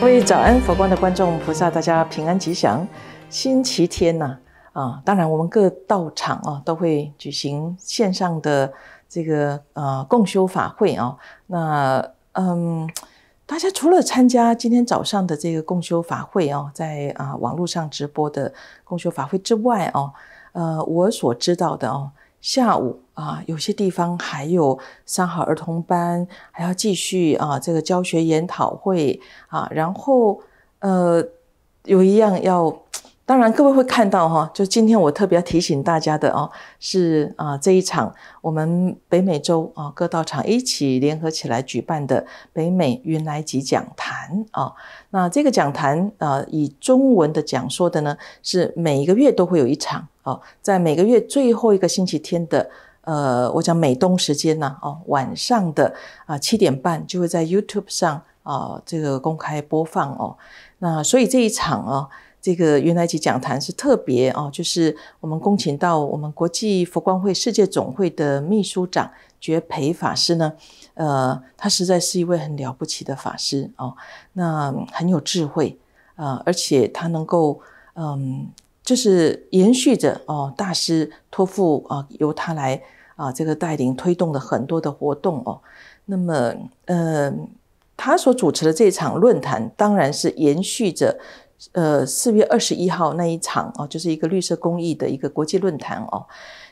各位早安，佛光的观众菩萨，大家平安吉祥。星期天呐、啊，当然我们各道场啊都会举行线上的这个呃共修法会啊。那嗯，大家除了参加今天早上的这个共修法会啊，在啊网络上直播的共修法会之外哦，呃，我所知道的哦。下午啊，有些地方还有三好儿童班，还要继续啊，这个教学研讨会啊，然后呃，有一样要。当然，各位会看到哈，就今天我特别要提醒大家的哦，是啊这一场我们北美洲啊各道场一起联合起来举办的北美云来集讲坛啊。那这个讲坛啊，以中文的讲说的呢，是每一个月都会有一场啊，在每个月最后一个星期天的呃，我讲美东时间呢哦晚上的啊七点半就会在 YouTube 上啊这个公开播放哦。那所以这一场啊。这个云来集讲坛是特别哦，就是我们恭请到我们国际佛光会世界总会的秘书长觉培法师呢，呃，他实在是一位很了不起的法师哦，那很有智慧啊，而且他能够嗯，就是延续着哦，大师托付啊，由他来啊，这个带领推动了很多的活动哦，那么嗯，他所主持的这场论坛当然是延续着。呃，四月二十一号那一场哦，就是一个绿色公益的一个国际论坛哦。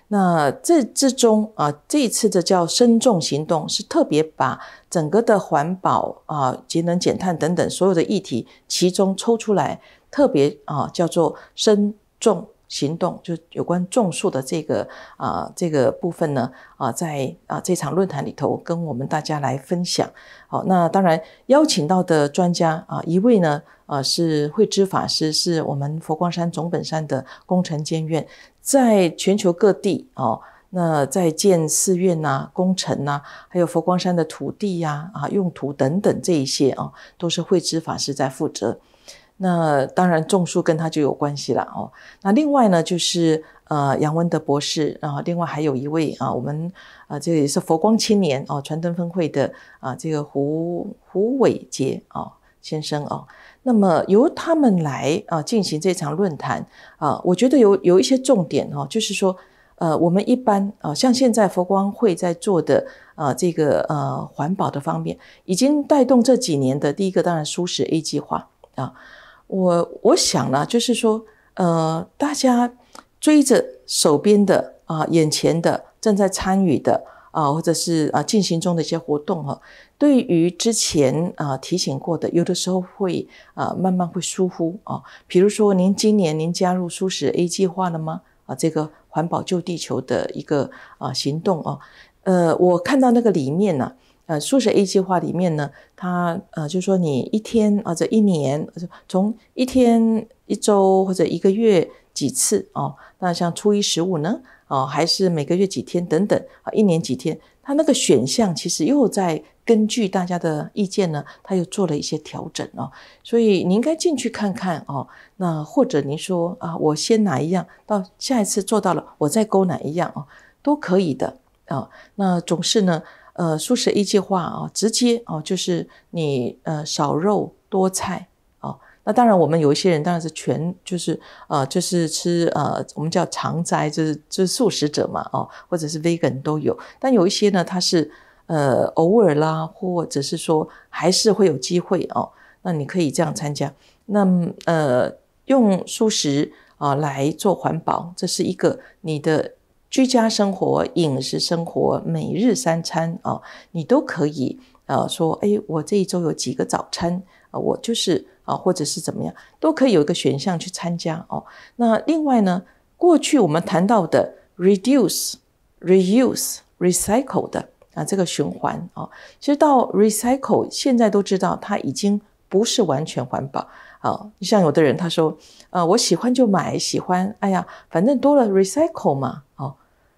那这之中啊，这一次的叫“深重行动”，是特别把整个的环保啊、节能减碳等等所有的议题，其中抽出来，特别啊，叫做“深重”。行动就有关种树的这个啊这个部分呢啊在啊这场论坛里头跟我们大家来分享好，那当然邀请到的专家啊一位呢啊是慧知法师是我们佛光山总本山的工程监院，在全球各地哦那在建寺院呐工程呐还有佛光山的土地呀啊用途等等这一些啊都是慧知法师在负责。那当然，种树跟他就有关系了哦。那另外呢，就是呃杨文德博士啊，另外还有一位啊，我们啊这个是佛光青年哦，传灯分会的啊这个胡胡伟杰啊先生哦。那么由他们来啊进行这场论坛啊，我觉得有有一些重点哦，就是说呃我们一般啊像现在佛光会在做的啊这个呃环保的方面，已经带动这几年的第一个当然舒适 A 计划啊。我我想呢，就是说，呃，大家追着手边的啊，眼前的正在参与的啊，或者是啊进行中的一些活动啊，对于之前啊提醒过的，有的时候会啊慢慢会疏忽啊。比如说，您今年您加入“舒适 A 计划”了吗？啊，这个环保救地球的一个啊行动啊。呃，我看到那个里面呢。呃，素食 A 计划里面呢，它呃，就是说你一天或者一年，从一天一周或者一个月几次哦，那像初一十五呢，哦，还是每个月几天等等啊，一年几天，它那个选项其实又在根据大家的意见呢，它又做了一些调整哦，所以你应该进去看看哦，那或者您说啊，我先哪一样，到下一次做到了，我再勾哪一样哦，都可以的啊，那总是呢。呃，素食一计划啊，直接哦，就是你呃少肉多菜哦。那当然，我们有一些人当然是全就是啊，就是吃呃，我们叫常斋，就是就是素食者嘛哦，或者是 vegan 都有。但有一些呢，他是呃偶尔啦，或者是说还是会有机会哦。那你可以这样参加。那呃，用素食啊来做环保，这是一个你的。居家生活、饮食生活、每日三餐啊，你都可以啊说，哎，我这一周有几个早餐啊，我就是啊，或者是怎么样，都可以有一个选项去参加哦。那另外呢，过去我们谈到的 reduce、reuse、recycle 的啊，这个循环啊，其实到 recycle 现在都知道，它已经不是完全环保。啊，像有的人他说，啊，我喜欢就买，喜欢，哎呀，反正多了 recycle 嘛。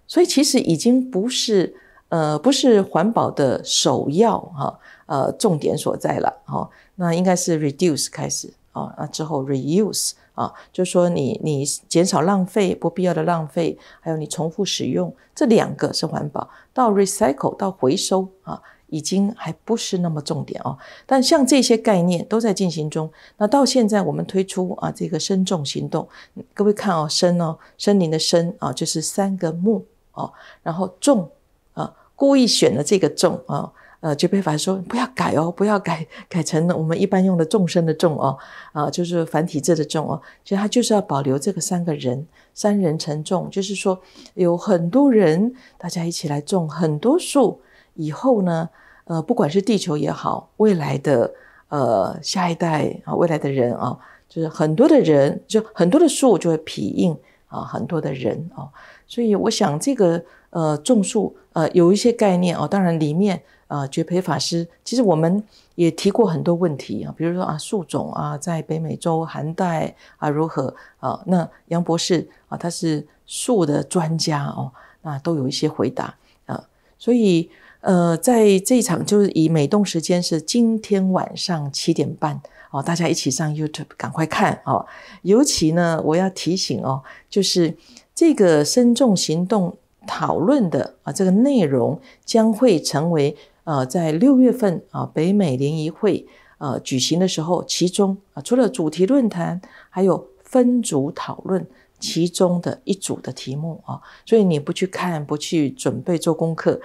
所以其实已经不是呃不是环保的首要哈呃重点所在了哈，那应该是 reduce 开始啊，那之后 reuse 啊，就说你你减少浪费不必要的浪费，还有你重复使用这两个是环保，到 recycle 到回收啊，已经还不是那么重点哦。但像这些概念都在进行中，那到现在我们推出啊这个深重行动，各位看哦，深哦森林的深啊，就是三个木。哦，然后种啊，故意选了这个种啊，呃，觉培法说不要改哦，不要改，改成我们一般用的众生的众哦，啊，就是繁体字的众哦，其实他就是要保留这个三个人，三人成众，就是说有很多人，大家一起来种很多树，以后呢，呃，不管是地球也好，未来的呃下一代啊，未来的人啊，就是很多的人，就很多的树就会匹应啊，很多的人哦。所以我想这个呃种树呃有一些概念哦，当然里面啊觉培法师其实我们也提过很多问题啊，比如说啊树种啊在北美洲寒带啊如何啊？那杨博士啊他是树的专家哦，那都有一些回答啊。所以呃在这场就是以每栋时间是今天晚上七点半。哦，大家一起上 YouTube，赶快看哦！尤其呢，我要提醒哦，就是这个“深重行动”讨论的啊，这个内容将会成为呃，在六月份啊北美联谊会呃举行的时候，其中啊除了主题论坛，还有分组讨论其中的一组的题目啊，所以你不去看，不去准备做功课。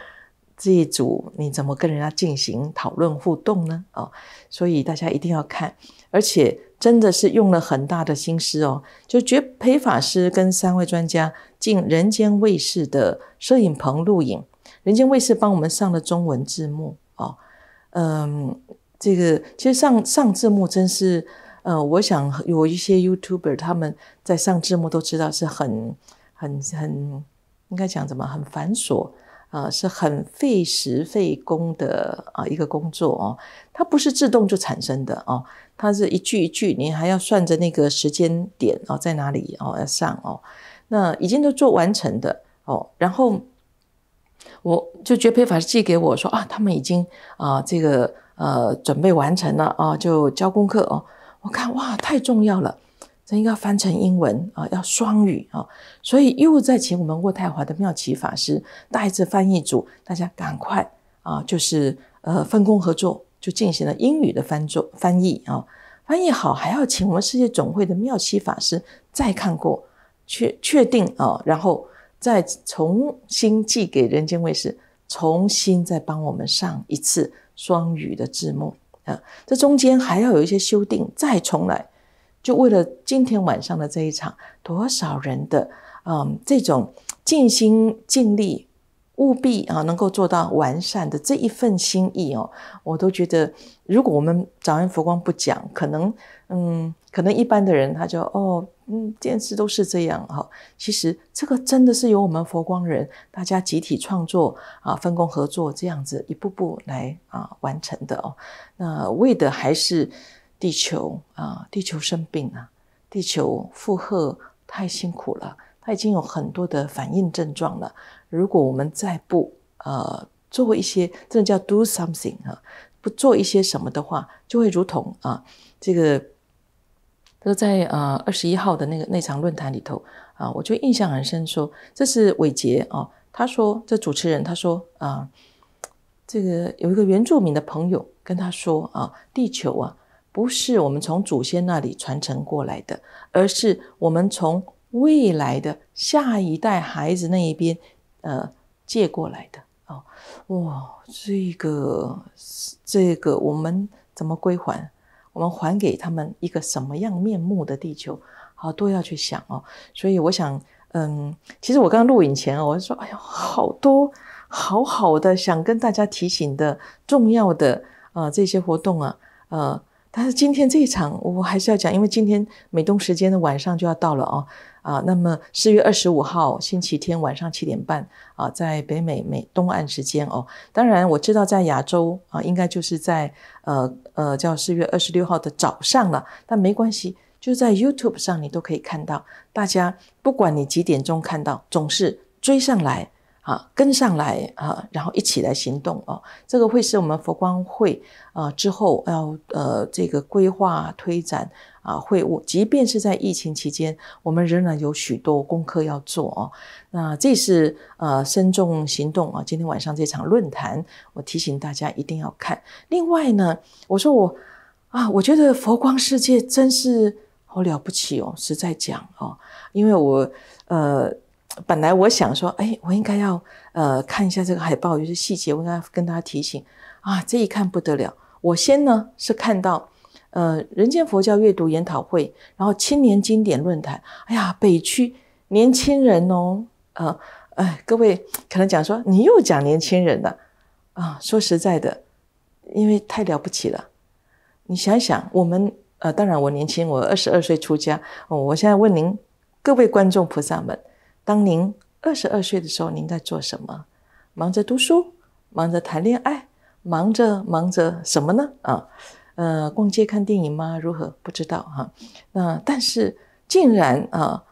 这一组你怎么跟人家进行讨论互动呢？所以大家一定要看，而且真的是用了很大的心思哦。就觉培法师跟三位专家进人间卫视的摄影棚录影，人间卫视帮我们上了中文字幕哦，嗯，这个其实上上字幕真是，呃，我想有一些 YouTuber 他们在上字幕都知道是很很很，应该讲怎么很繁琐。啊，是很费时费工的啊一个工作哦，它不是自动就产生的哦，它是一句一句，你还要算着那个时间点哦在哪里哦要上哦，那已经都做完成的哦，然后我就觉配法师寄给我说啊，他们已经啊这个呃准备完成了啊，就交功课哦，我看哇太重要了。这应该翻成英文啊，要双语啊，所以又在请我们渥太华的妙奇法师带一翻译组，大家赶快啊，就是呃分工合作，就进行了英语的翻作翻译啊，翻译好还要请我们世界总会的妙奇法师再看过确确定啊，然后再重新寄给人间卫视，重新再帮我们上一次双语的字幕啊，这中间还要有一些修订，再重来。就为了今天晚上的这一场多少人的嗯这种尽心尽力务必啊能够做到完善的这一份心意哦，我都觉得如果我们早安佛光不讲，可能嗯可能一般的人他就哦嗯电视都是这样哦，其实这个真的是由我们佛光人大家集体创作啊分工合作这样子一步步来啊完成的哦，那为的还是。地球啊，地球生病了，地球负荷太辛苦了，它已经有很多的反应症状了。如果我们再不呃做一些，真的叫 do something 啊，不做一些什么的话，就会如同啊这个，说在呃二十一号的那个那场论坛里头啊，我就印象很深，说这是伟杰啊，他说这主持人他说啊，这个有一个原住民的朋友跟他说啊，地球啊。不是我们从祖先那里传承过来的，而是我们从未来的下一代孩子那一边，呃，借过来的哦。哇，这个这个，我们怎么归还？我们还给他们一个什么样面目的地球？好多要去想哦。所以我想，嗯，其实我刚刚录影前我就说，哎呦，好多好好的想跟大家提醒的重要的啊，这些活动啊，呃。但是今天这一场我还是要讲，因为今天美东时间的晚上就要到了哦啊，那么四月二十五号星期天晚上七点半啊，在北美美东岸时间哦，当然我知道在亚洲啊，应该就是在呃呃叫四月二十六号的早上了，但没关系，就在 YouTube 上你都可以看到，大家不管你几点钟看到，总是追上来。啊，跟上来啊，然后一起来行动啊！这个会是我们佛光会啊之后要呃这个规划推展啊会务，即便是在疫情期间，我们仍然有许多功课要做啊。那这是呃深重行动啊，今天晚上这场论坛，我提醒大家一定要看。另外呢，我说我啊，我觉得佛光世界真是好了不起哦，实在讲哦，因为我呃。本来我想说，哎，我应该要呃看一下这个海报，有些细节我应该跟大家提醒啊。这一看不得了，我先呢是看到，呃，人间佛教阅读研讨会，然后青年经典论坛，哎呀，北区年轻人哦，呃，哎，各位可能讲说你又讲年轻人了啊。说实在的，因为太了不起了。你想想，我们呃，当然我年轻，我二十二岁出家。我现在问您，各位观众菩萨们。当您二十二岁的时候，您在做什么？忙着读书，忙着谈恋爱，忙着忙着什么呢？啊，呃，逛街看电影吗？如何？不知道哈。那但是竟然啊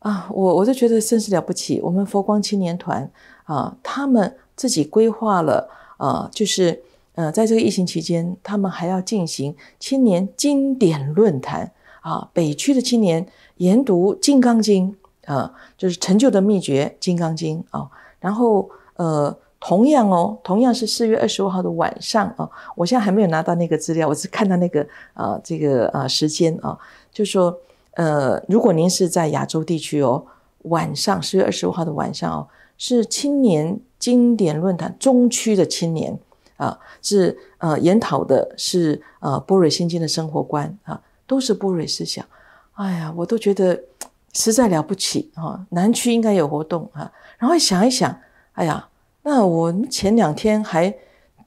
啊，我我就觉得真是了不起。我们佛光青年团啊，他们自己规划了啊，就是呃，在这个疫情期间，他们还要进行青年经典论坛啊，北区的青年研读《金刚经》。呃，就是成就的秘诀《金刚经》啊，然后呃，同样哦，同样是四月二十五号的晚上啊，我现在还没有拿到那个资料，我是看到那个呃，这个呃时间啊，就说呃，如果您是在亚洲地区哦，晚上四月二十五号的晚上哦，是青年经典论坛中区的青年啊，是呃研讨的是呃波瑞心经的生活观啊，都是波瑞思想，哎呀，我都觉得。实在了不起哈，南区应该有活动哈。然后想一想，哎呀，那我前两天还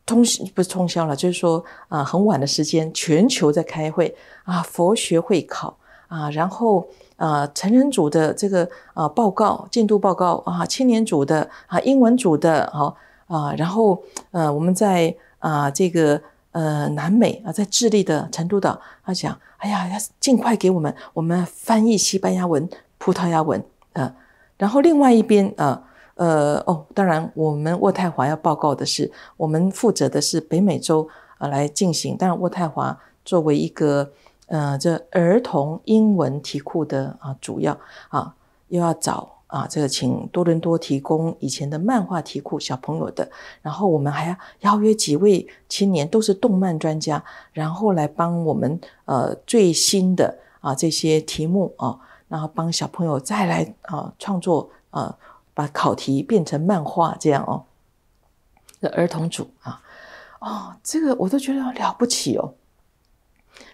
通不通宵了，就是说啊，很晚的时间，全球在开会啊，佛学会考啊，然后啊，成人组的这个啊报告进度报告啊，青年组的啊英文组的，好啊，然后呃，我们在啊这个。呃，南美啊，在智利的成都岛，他讲，哎呀，要尽快给我们，我们翻译西班牙文、葡萄牙文啊。然后另外一边啊，呃哦，当然我们渥太华要报告的是，我们负责的是北美洲啊来进行。当然，渥太华作为一个呃这儿童英文题库的啊主要啊，又要找。啊，这个请多伦多提供以前的漫画题库，小朋友的。然后我们还要邀约几位青年，都是动漫专家，然后来帮我们呃最新的啊这些题目啊，然后帮小朋友再来啊创作啊，把考题变成漫画这样哦。儿童组啊，哦，这个我都觉得了不起哦。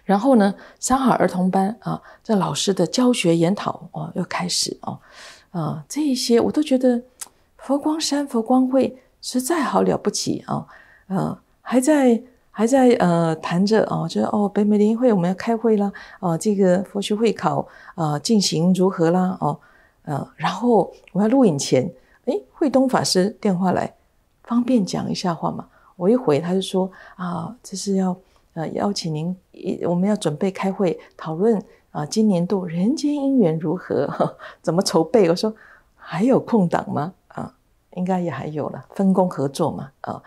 然后呢，三好儿童班啊，这老师的教学研讨啊又开始哦。啊，这一些我都觉得，佛光山、佛光会实在好了不起啊！呃，还在还在呃谈着哦，就是哦，北美联谊会我们要开会啦，哦，这个佛学会考啊进行如何啦，哦，呃，然后我要录影前，诶，慧东法师电话来，方便讲一下话嘛？我一回他就说啊，这是要呃邀请您，一我们要准备开会讨论。啊，今年度人间姻缘如何？怎么筹备？我说还有空档吗？啊，应该也还有了，分工合作嘛。啊，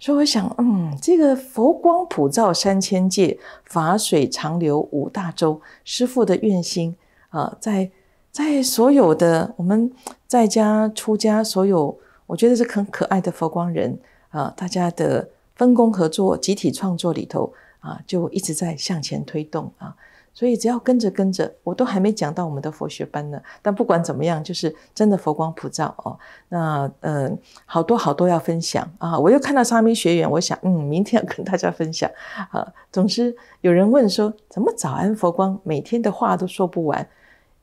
所以我想，嗯，这个佛光普照三千界，法水长流五大洲。师父的愿心啊，在在所有的我们在家出家所有，我觉得是很可爱的佛光人啊。大家的分工合作、集体创作里头啊，就一直在向前推动啊。所以只要跟着跟着，我都还没讲到我们的佛学班呢。但不管怎么样，就是真的佛光普照哦。那嗯，好多好多要分享啊！我又看到沙弥学员，我想嗯，明天要跟大家分享啊。总之，有人问说，怎么早安佛光，每天的话都说不完，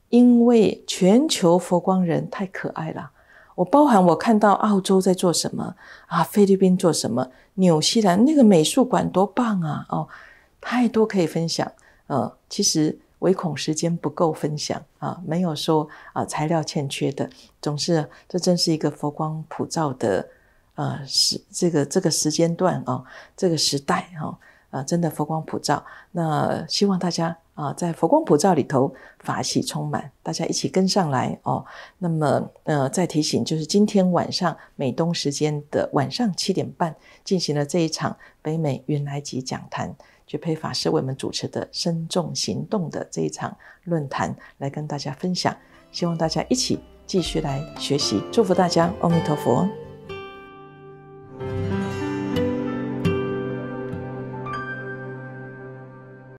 因为全球佛光人太可爱了。我包含我看到澳洲在做什么啊，菲律宾做什么，纽西兰那个美术馆多棒啊哦，太多可以分享。呃，其实唯恐时间不够分享啊，没有说啊材料欠缺的，总是这真是一个佛光普照的，呃时这个这个时间段啊，这个时代哈啊，真的佛光普照。那希望大家啊，在佛光普照里头法喜充满，大家一起跟上来哦。那么呃再提醒，就是今天晚上美东时间的晚上七点半，进行了这一场北美云来集讲坛。觉培法师为我们主持的“身重行动”的这一场论坛，来跟大家分享，希望大家一起继续来学习，祝福大家，阿弥陀佛。